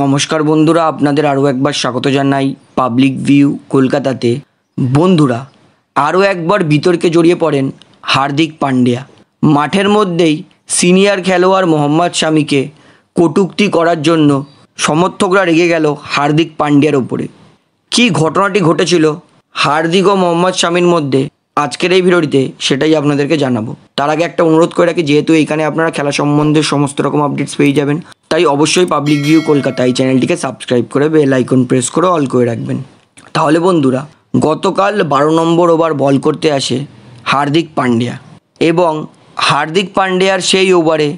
নমস্কার বন্ধুরা আপনাদের আরও একবার স্বাগত জানাই পাবলিক ভিউ কলকাতাতে বন্ধুরা আরও একবার বিতর্কে জড়িয়ে পড়েন হার্দিক পান্ডিয়া মাঠের মধ্যেই সিনিয়র খেলোয়াড় মোহাম্মদ স্বামীকে কটুক্তি করার জন্য সমর্থকরা রেগে গেল হার্দিক পান্ডিয়ার ওপরে কি ঘটনাটি ঘটেছিল হার্দিক ও মোহাম্মদ স্বামীর মধ্যে আজকের এই ভিডিওটিতে সেটাই আপনাদেরকে জানাবো তার আগে একটা অনুরোধ করে রাখি যেহেতু এখানে আপনারা খেলা সম্বন্ধে সমস্ত রকম আপডেটস পেয়ে যাবেন তাই অবশ্যই পাবলিক ভিউ কলকাতা এই চ্যানেলটিকে সাবস্ক্রাইব করে বেল আইকন প্রেস করে অল করে রাখবেন তাহলে বন্ধুরা গতকাল বারো নম্বর ওভার বল করতে আসে হার্দিক পান্ডিয়া এবং হার্দিক পান্ডেয়ার সেই ওভারে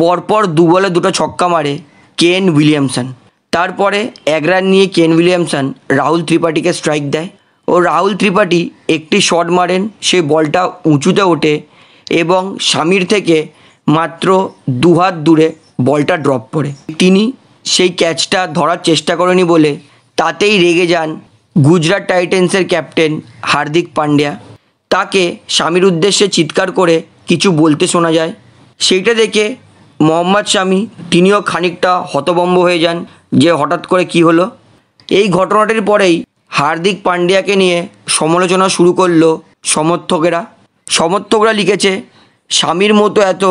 পরপর দু বলে দুটো ছক্কা মারে কেন উইলিয়ামসন তারপরে এক রান নিয়ে কেন উইলিয়ামসন রাহুল ত্রিপাঠীকে স্ট্রাইক দেয় ও রাহুল ত্রিপাঠী একটি শট মারেন সেই বলটা উঁচুতে ওঠে এবং স্বামীর থেকে মাত্র দুহাত দূরে বলটা ড্রপ করে তিনি সেই ক্যাচটা ধরার চেষ্টা করেনি বলে তাতেই রেগে যান গুজরাট টাইটেন্সের ক্যাপ্টেন হার্দিক পান্ডিয়া তাকে স্বামীর উদ্দেশ্যে চিৎকার করে কিছু বলতে শোনা যায় সেইটা দেখে মোহাম্মদ স্বামী তিনিও খানিকটা হতবম্ব হয়ে যান যে হঠাৎ করে কি হলো এই ঘটনাটির পরেই হার্দিক পান্ডিয়াকে নিয়ে সমালোচনা শুরু করলো সমর্থকেরা সমর্থকরা লিখেছে স্বামীর মতো এত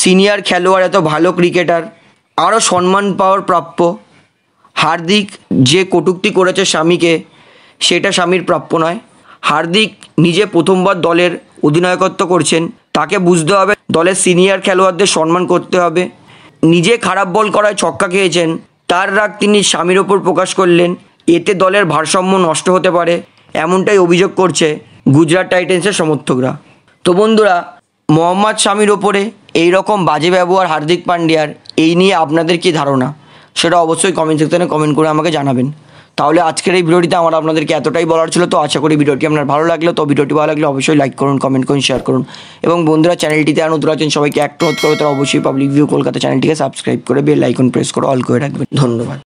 সিনিয়র খেলোয়াড় এত ভালো ক্রিকেটার আরও সম্মান পাওয়ার প্রাপ্য হার্দিক যে কটুক্তি করেছে স্বামীকে সেটা স্বামীর প্রাপ্য নয় হার্দিক নিজে প্রথমবার দলের অধিনায়কত্ব করছেন তাকে বুঝতে হবে দলের সিনিয়র খেলোয়াড়দের সম্মান করতে হবে নিজে খারাপ বল করায় ছক্কা খেয়েছেন তার রাগ তিনি স্বামীর ওপর প্রকাশ করলেন এতে দলের ভারসাম্য নষ্ট হতে পারে এমনটাই অভিযোগ করছে গুজরাট টাইটেন্সের সমর্থকরা তো বন্ধুরা মোহাম্মদ স্বামীর ওপরে এই রকম বাজে ব্যবহার হার্দিক পান্ডিয়ার এই নিয়ে আপনাদের কি ধারণা সেটা অবশ্যই কমেন্ট সেকশনে কমেন্ট করে আমাকে জানাবেন তাহলে আজকের এই ভিডিওটিতে আমার আপনাদেরকে এতটাই বলার ছিল তো আশা করি ভিডিওটি আপনার ভালো লাগলো তো ভিডিওটি ভালো লাগলে অবশ্যই লাইক করুন কমেন্ট করুন শেয়ার করুন এবং বন্ধুরা চ্যানেলটিতে আর নতুন আছেন সবাইকে হতে হবে তারা অবশ্যই পাবলিক ভিউ কলকাতা চ্যানেলটিকে সাবস্ক্রাইব করে বেল আইকন প্রেস করে অল করে রাখবেন ধন্যবাদ